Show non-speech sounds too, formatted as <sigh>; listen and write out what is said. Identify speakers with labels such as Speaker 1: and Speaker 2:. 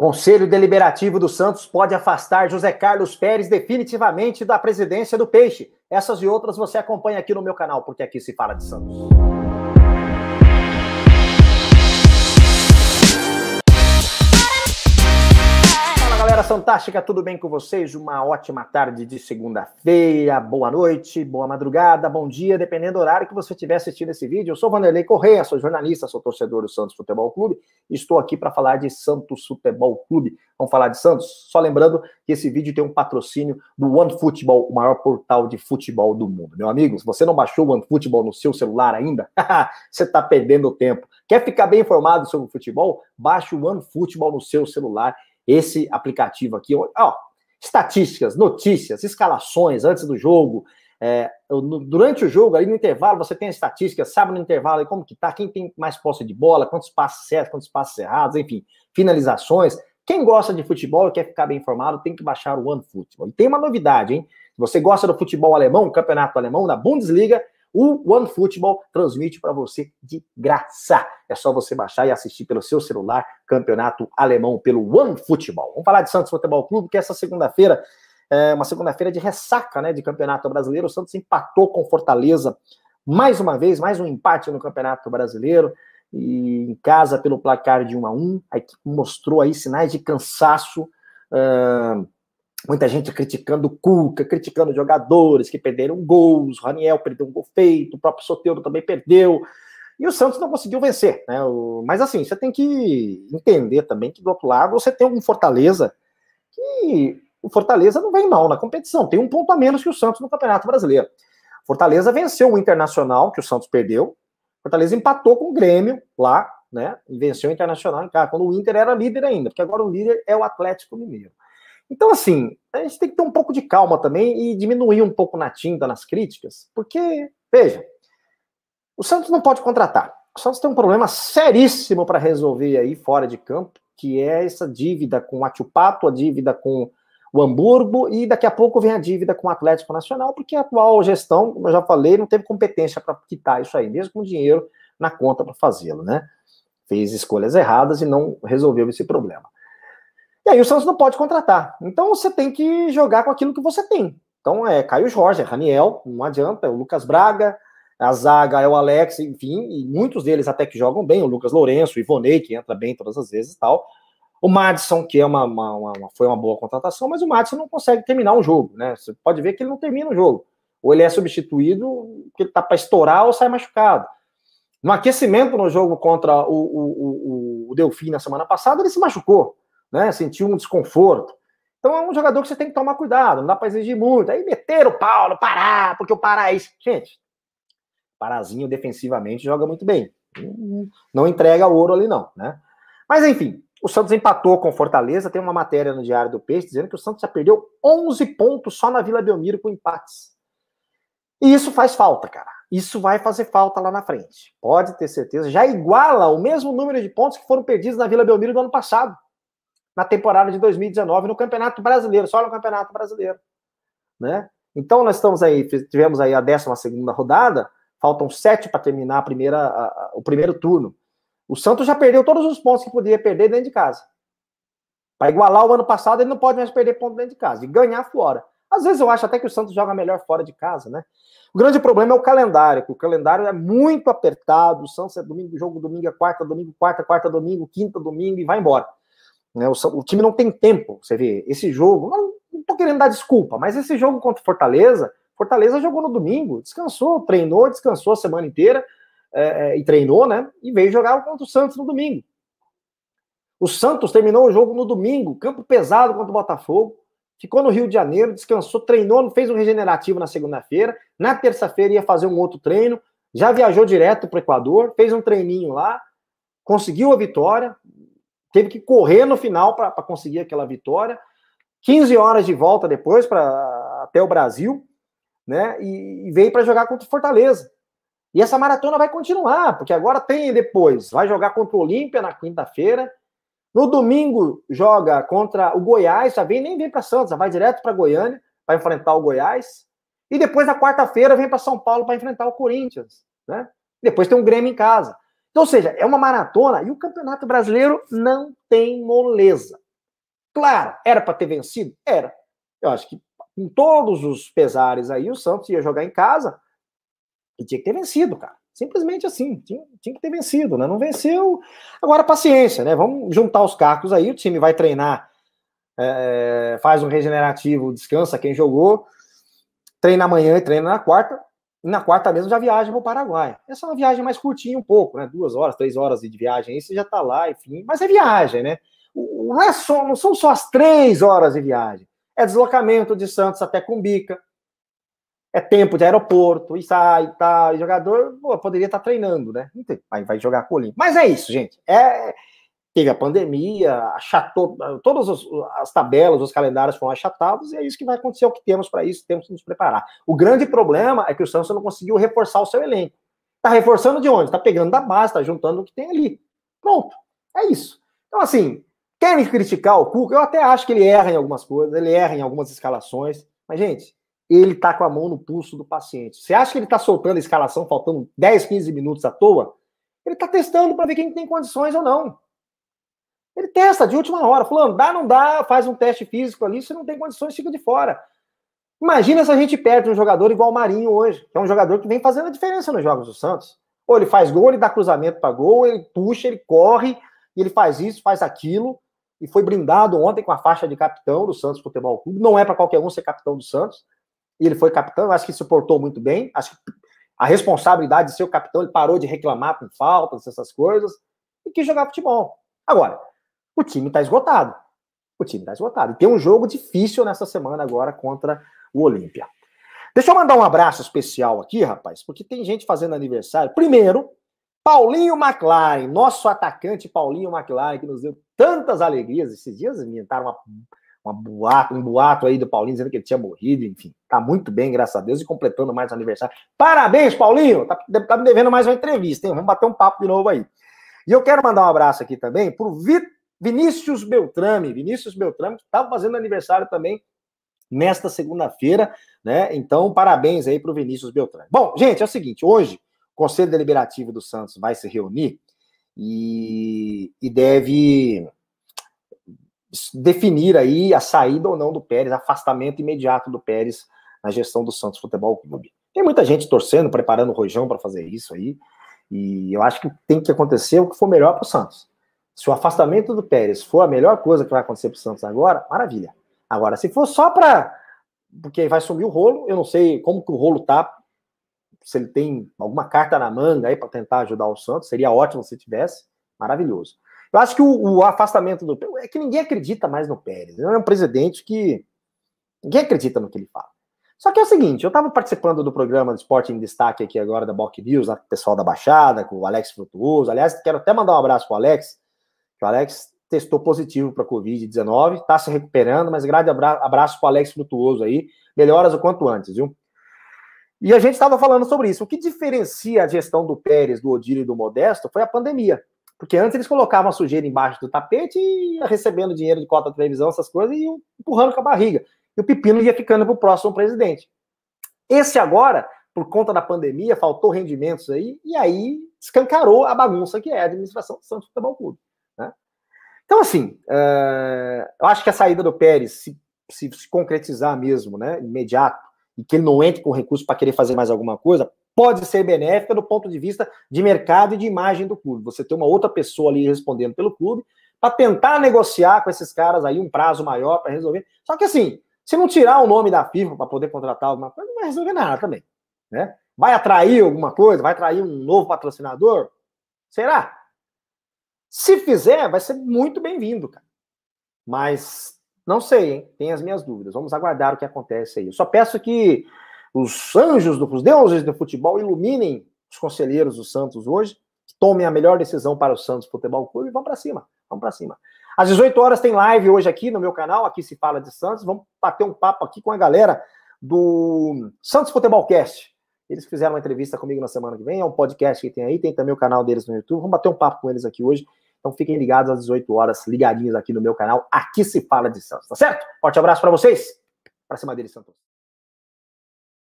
Speaker 1: Conselho Deliberativo do Santos pode afastar José Carlos Pérez definitivamente da presidência do Peixe. Essas e outras você acompanha aqui no meu canal, porque aqui se fala de Santos. galera fantástica, tudo bem com vocês? Uma ótima tarde de segunda-feira, boa noite, boa madrugada, bom dia, dependendo do horário que você estiver assistindo esse vídeo. Eu sou Vanderlei Correia, sou jornalista, sou torcedor do Santos Futebol Clube e estou aqui para falar de Santos Futebol Clube. Vamos falar de Santos? Só lembrando que esse vídeo tem um patrocínio do OneFootball, o maior portal de futebol do mundo. Meu amigo, se você não baixou o OneFootball no seu celular ainda, <laughs> você está perdendo tempo. Quer ficar bem informado sobre o futebol? Baixe o OneFootball no seu celular esse aplicativo aqui. Ó, estatísticas, notícias, escalações antes do jogo. É, durante o jogo, aí no intervalo, você tem as estatísticas, sabe no intervalo aí como que tá, quem tem mais posse de bola, quantos passes certos, quantos passes errados, enfim, finalizações. Quem gosta de futebol e quer ficar bem informado, tem que baixar o OneFootball. E tem uma novidade, hein? Se você gosta do futebol alemão, campeonato alemão, na Bundesliga, o OneFootball transmite para você de graça. É só você baixar e assistir pelo seu celular campeonato alemão pelo OneFootball. Vamos falar de Santos Futebol Clube, que essa segunda-feira é uma segunda-feira de ressaca né, de campeonato brasileiro. O Santos empatou com Fortaleza mais uma vez, mais um empate no Campeonato Brasileiro. E em casa pelo placar de 1 a 1 a equipe mostrou aí sinais de cansaço. Uh, Muita gente criticando o Cuca, criticando jogadores que perderam gols, o Raniel perdeu um gol feito, o próprio Soteudo também perdeu. E o Santos não conseguiu vencer, né? Mas assim, você tem que entender também que do outro lado você tem um Fortaleza que o Fortaleza não vem mal na competição, tem um ponto a menos que o Santos no Campeonato Brasileiro. Fortaleza venceu o Internacional, que o Santos perdeu. Fortaleza empatou com o Grêmio lá, né? E venceu o Internacional, casa ah, quando o Inter era líder ainda, porque agora o líder é o Atlético Mineiro. Então, assim, a gente tem que ter um pouco de calma também e diminuir um pouco na tinta, nas críticas, porque, veja, o Santos não pode contratar. O Santos tem um problema seríssimo para resolver aí fora de campo, que é essa dívida com o Atiupato, a dívida com o Hamburgo, e daqui a pouco vem a dívida com o Atlético Nacional, porque a atual gestão, como eu já falei, não teve competência para quitar isso aí, mesmo com dinheiro na conta para fazê-lo, né? Fez escolhas erradas e não resolveu esse problema. E aí o Santos não pode contratar. Então você tem que jogar com aquilo que você tem. Então é Caio Jorge, é Raniel, não adianta, é o Lucas Braga, a zaga é o Alex, enfim, e muitos deles até que jogam bem, o Lucas Lourenço, o Ivonei, que entra bem todas as vezes e tal. O Madison, que é uma, uma, uma, foi uma boa contratação, mas o Madison não consegue terminar um jogo, né? Você pode ver que ele não termina o jogo. Ou ele é substituído, porque ele tá para estourar ou sai machucado. No aquecimento no jogo contra o, o, o, o Delfim na semana passada, ele se machucou né? Sentiu um desconforto. Então é um jogador que você tem que tomar cuidado, não dá para exigir muito. Aí meter o Paulo, parar, porque o Pará é isso. Gente, Parazinho defensivamente joga muito bem. Não entrega ouro ali, não, né? Mas enfim, o Santos empatou com Fortaleza. Tem uma matéria no Diário do Peixe dizendo que o Santos já perdeu 11 pontos só na Vila Belmiro com empates. E isso faz falta, cara. Isso vai fazer falta lá na frente. Pode ter certeza. Já iguala o mesmo número de pontos que foram perdidos na Vila Belmiro do ano passado na temporada de 2019 no Campeonato Brasileiro, só no Campeonato Brasileiro, né? Então nós estamos aí, tivemos aí a 12 segunda rodada, faltam sete para terminar a primeira, a, a, o primeiro turno. O Santos já perdeu todos os pontos que podia perder dentro de casa. Para igualar o ano passado, ele não pode mais perder ponto dentro de casa e ganhar fora. Às vezes eu acho até que o Santos joga melhor fora de casa, né? O grande problema é o calendário, que o calendário é muito apertado. O Santos é domingo, jogo domingo, é quarta, domingo, quarta, quarta, domingo, quinta, domingo e vai embora. Né? O, o, time não tem tempo. Você vê, esse jogo, não, não tô querendo dar desculpa, mas esse jogo contra o Fortaleza, Fortaleza jogou no domingo, descansou, treinou, descansou a semana inteira é, é, e treinou, né? E veio jogar contra o Santos no domingo. O Santos terminou o jogo no domingo, campo pesado contra o Botafogo, ficou no Rio de Janeiro, descansou, treinou, fez um regenerativo na segunda-feira, na terça-feira ia fazer um outro treino, já viajou direto para o Equador, fez um treininho lá, conseguiu a vitória, teve que correr no final para conseguir aquela vitória. 15 horas de volta depois para até o Brasil, né? E, e veio para jogar contra o Fortaleza. E essa maratona vai continuar, porque agora tem depois. Vai jogar contra o Olímpia na quinta-feira. No domingo joga contra o Goiás, já vem nem vem para Santos, já vai direto para Goiânia, para enfrentar o Goiás. E depois na quarta-feira vem para São Paulo para enfrentar o Corinthians, né? Depois tem um Grêmio em casa. Então, ou seja, é uma maratona e o Campeonato Brasileiro não tem moleza. Claro, era para ter vencido? Era. Eu acho que com todos os pesares aí, o Santos ia jogar em casa e tinha que ter vencido, cara. Simplesmente assim, tinha, tinha que ter vencido, né? Não venceu. Agora, paciência, né? Vamos juntar os cacos aí, o time vai treinar, é, faz um regenerativo, descansa quem jogou, treina amanhã e treina na quarta, e na quarta mesmo já viaja para o Paraguai. É só uma viagem mais curtinha um pouco, né? Duas horas, três horas de viagem, aí você já está lá, enfim. Mas é viagem, né? Não, é só, não são só as três horas de viagem. É deslocamento de Santos até Cumbica. É tempo de aeroporto, e sai, tá. E jogador pô, poderia estar tá treinando, né? Vai, vai jogar com o Mas é isso, gente. É, teve a pandemia, achatou todas as, as, tabelas, os calendários foram achatados, e é isso que vai acontecer, é o que temos para isso, temos que nos preparar. O grande problema é que o Santos não conseguiu reforçar o seu elenco. Está reforçando de onde? Está pegando da base, está juntando o que tem ali. Pronto, é isso. Então, assim, querem criticar o Cuca? Eu até acho que ele erra em algumas coisas, ele erra em algumas escalações, mas, gente, ele está com a mão no pulso do paciente. Você acha que ele está soltando a escalação faltando 10, 15 minutos à toa? Ele está testando para ver quem tem condições ou não. Ele testa de última hora, falando, dá, não dá, faz um teste físico ali, se não tem condições, fica de fora. Imagina se a gente perde um jogador igual o Marinho hoje, que é um jogador que vem fazendo a diferença nos jogos do Santos. Ou ele faz gol, ele dá cruzamento para gol, ele puxa, ele corre, ele faz isso, faz aquilo, e foi brindado ontem com a faixa de capitão do Santos Futebol Clube. Não é para qualquer um ser capitão do Santos. E ele foi capitão, eu acho que se portou muito bem. Acho que a responsabilidade de ser o capitão, ele parou de reclamar com faltas, essas coisas, e quis jogar futebol. Agora, o time está esgotado. O time está esgotado. E tem um jogo difícil nessa semana agora contra o Olímpia. Deixa eu mandar um abraço especial aqui, rapaz, porque tem gente fazendo aniversário. Primeiro, Paulinho McLaren, nosso atacante Paulinho McLaren, que nos deu tantas alegrias esses dias, inventaram uma, uma boato, um boato aí do Paulinho dizendo que ele tinha morrido, enfim, tá muito bem, graças a Deus, e completando mais um aniversário. Parabéns, Paulinho! Tá, tá me devendo mais uma entrevista, hein? Vamos bater um papo de novo aí. E eu quero mandar um abraço aqui também pro Vitor Vinícius Beltrame, Vinícius Beltrame, que estava fazendo aniversário também nesta segunda-feira, né? Então, parabéns aí para o Vinícius Beltrame. Bom, gente, é o seguinte: hoje o Conselho Deliberativo do Santos vai se reunir e, e deve definir aí a saída ou não do Pérez, afastamento imediato do Pérez na gestão do Santos Futebol Clube. Tem muita gente torcendo, preparando o Rojão para fazer isso aí, e eu acho que tem que acontecer o que for melhor para o Santos. Se o afastamento do Pérez for a melhor coisa que vai acontecer para o Santos agora, maravilha. Agora, se for só para. Porque vai sumir o rolo, eu não sei como que o rolo tá. Se ele tem alguma carta na manga aí para tentar ajudar o Santos, seria ótimo se tivesse. Maravilhoso. Eu acho que o, o, afastamento do. É que ninguém acredita mais no Pérez. Ele é um presidente que. Ninguém acredita no que ele fala. Só que é o seguinte: eu estava participando do programa de esporte em destaque aqui agora da Boc News, o pessoal da Baixada, com o Alex Frutuoso. Aliás, quero até mandar um abraço para o Alex, que o Alex testou positivo para Covid-19, está se recuperando, mas grande abraço para o Alex Frutuoso aí, melhoras o quanto antes, viu? E a gente estava falando sobre isso. O que diferencia a gestão do Pérez, do Odile e do Modesto foi a pandemia. Porque antes eles colocavam a sujeira embaixo do tapete e ia recebendo dinheiro de cota de televisão, essas coisas, e iam empurrando com a barriga. E o pepino ia ficando para o próximo presidente. Esse agora, por conta da pandemia, faltou rendimentos aí, e aí escancarou a bagunça que é a administração do Santos Futebol Clube. Então, assim, uh, eu acho que a saída do Pérez, se, se, se, concretizar mesmo, né, imediato, e que ele não entre com recurso para querer fazer mais alguma coisa, pode ser benéfica do ponto de vista de mercado e de imagem do clube. Você ter uma outra pessoa ali respondendo pelo clube para tentar negociar com esses caras aí um prazo maior para resolver. Só que assim, se não tirar o nome da FIFA para poder contratar alguma coisa, não vai resolver nada também, né? Vai atrair alguma coisa? Vai atrair um novo patrocinador? Será? Se fizer, vai ser muito bem-vindo, cara. Mas não sei, hein? Tem as minhas dúvidas. Vamos aguardar o que acontece aí. Eu só peço que os anjos, do, os deuses do futebol iluminem os conselheiros do Santos hoje, tomem a melhor decisão para o Santos Futebol Clube e vão para cima. Vamos para cima. Às 18 horas tem live hoje aqui no meu canal, aqui se fala de Santos. Vamos bater um papo aqui com a galera do Santos Futebol Cast. Eles fizeram uma entrevista comigo na semana que vem, é um podcast que tem aí, tem também o canal deles no YouTube. Vamos bater um papo com eles aqui hoje então fiquem ligados às 18 horas, ligadinhos aqui no meu canal. Aqui se fala de Santos, tá certo? Forte abraço para vocês. Para cima dele, Santos.